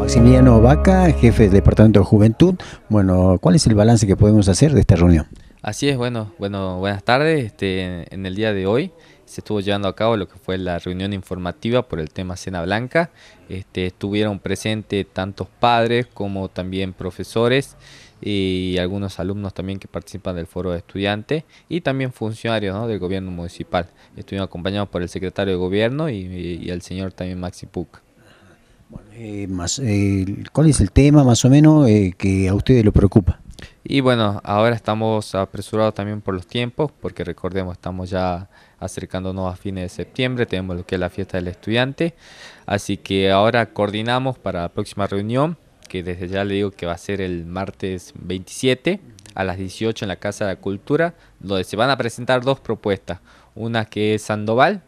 Maximiliano Vaca, jefe del Departamento de Juventud. Bueno, ¿cuál es el balance que podemos hacer de esta reunión? Así es, bueno, bueno buenas tardes. Este, en el día de hoy se estuvo llevando a cabo lo que fue la reunión informativa por el tema Cena Blanca. Este, estuvieron presentes tantos padres como también profesores eh, y algunos alumnos también que participan del foro de estudiantes y también funcionarios del gobierno municipal. Estuvimos acompañados por el secretario de gobierno y, y el señor también Maxi Puc. Bueno, eh, más, ¿Cuál es el tema más o menos eh, que a ustedes les preocupa? Y bueno, ahora estamos apresurados también por los tiempos, porque recordemos, estamos ya acercándonos a fines de septiembre, tenemos lo que es la fiesta del estudiante, así que ahora coordinamos para la próxima reunión, que desde ya le digo que va a ser el martes 27 a las 18 en la Casa de la Cultura, donde se van a presentar dos propuestas, una que es Sandoval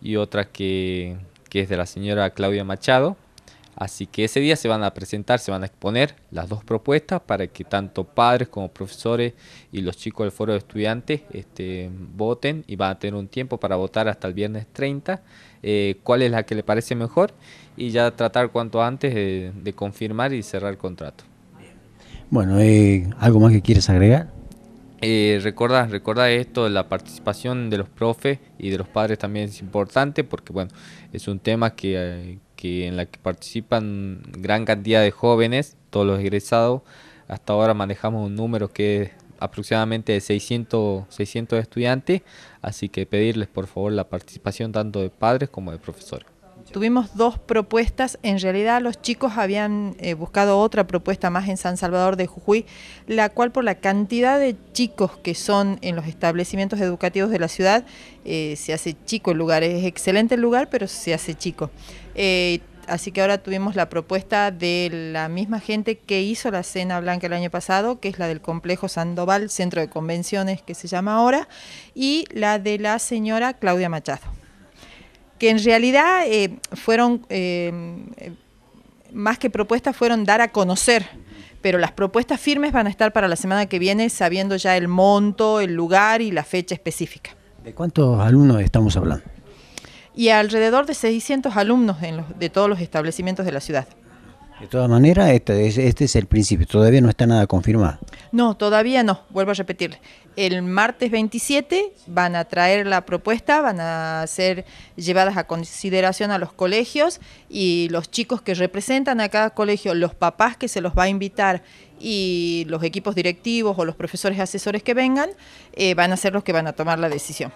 y otra que es de la señora Claudia Machado, Así que ese día se van a presentar, se van a exponer las dos propuestas para que tanto padres como profesores y los chicos del foro de estudiantes este, voten y van a tener un tiempo para votar hasta el viernes 30 eh, cuál es la que le parece mejor y ya tratar cuanto antes de, confirmar y cerrar el contrato. Bueno, eh, ¿algo más que quieres agregar? Eh, recuerda, recuerda esto, la participación de los profes y de los padres también es importante porque bueno, es un tema que, eh, que en la que participan gran cantidad de jóvenes, todos los egresados. Hasta ahora manejamos un número que es aproximadamente de 600, 600 estudiantes, así que pedirles por favor la participación tanto de padres como de profesores. Tuvimos dos propuestas, en realidad los chicos habían eh, buscado otra propuesta más en San Salvador de Jujuy, la cual por la cantidad de chicos que son en los establecimientos educativos de la ciudad, eh, se hace chico el lugar, es excelente el lugar, pero se hace chico. Eh, así que ahora tuvimos la propuesta de la misma gente que hizo la cena blanca el año pasado, que es la del complejo Sandoval, centro de convenciones que se llama ahora, y la de la señora Claudia Machado que en realidad eh, fueron, eh, más que propuestas, fueron dar a conocer. Pero las propuestas firmes van a estar para la semana que viene, sabiendo ya el monto, el lugar y la fecha específica. ¿De cuántos alumnos estamos hablando? Y alrededor de 600 alumnos de todos los establecimientos de la ciudad. De todas maneras, este, este, es el principio, todavía no está nada confirmado. No, todavía no, vuelvo a repetir, El martes 27 van a traer la propuesta, van a ser llevadas a consideración a los colegios y los chicos que representan a cada colegio, los papás que se los va a invitar y los equipos directivos o los profesores asesores que vengan, eh, van a ser los que van a tomar la decisión.